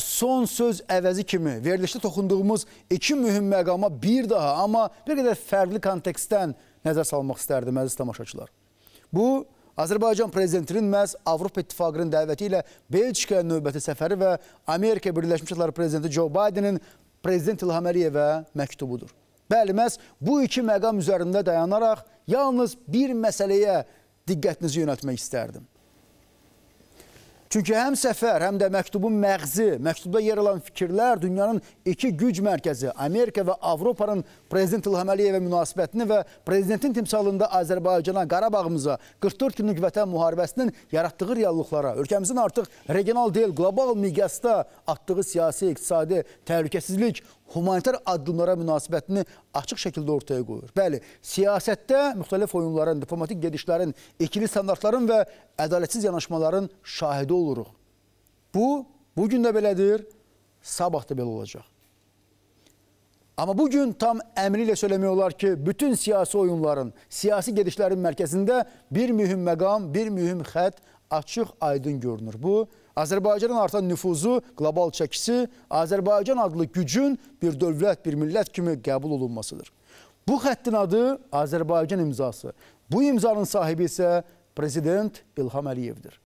son söz əvəzi kimi verilişdə toxunduğumuz iki mühüm məqama bir daha, amma bir qədər fərqli kontekstdən nəzər salmaq istərdim, əziz tamaşaçılar. Bu, Azərbaycan prezidentinin məhz Avropa İttifaqının dəvəti ilə Belçikaya növbəti səfəri və Amerika Birləşmiş Ştatları prezidenti Joe Bidenin prezident İlham Əliyevə məktubudur. Bəli, məhz bu iki məqam üzərində dayanaraq yalnız bir məsələyə diqqətinizi yönətmək istərdim. Çünki həm səfər, həm də məktubun məğzi, məktubda yer alan fikirlər dünyanın iki güc mərkəzi, Amerika və Avropanın Prezident İlham Əliyevə münasibətini və Prezidentin timsalında Azərbaycana, Qarabağımıza, 44 günlük vətən müharibəsinin yaratdığı reallıqlara, ölkəmizin artıq regional deyil, qlobal miqyasda atdığı siyasi, iqtisadi təhlükəsizlik, humanitar addımlara münasibətini açıq şəkildə ortaya qoyur. Bəli, siyasətdə müxtəlif oyunların, diplomatik gedişlərin, ikili standartların və ədalətsiz yanaşmaların şahidi oluruq. Bu, bugün də belədir, sabah da belə olacaq. Amma bugün tam əmri ilə söyləmək olar ki, bütün siyasi oyunların, siyasi gedişlərin mərkəzində bir mühüm məqam, bir mühüm xət açıq, aydın görünür. Bu, Azərbaycanın artan nüfuzu, qlobal çəkisi, Azərbaycan adlı gücün bir dövlət, bir millət kimi qəbul olunmasıdır. Bu xəttin adı Azərbaycan imzası. Bu imzanın sahibi isə Prezident İlham Əliyevdir.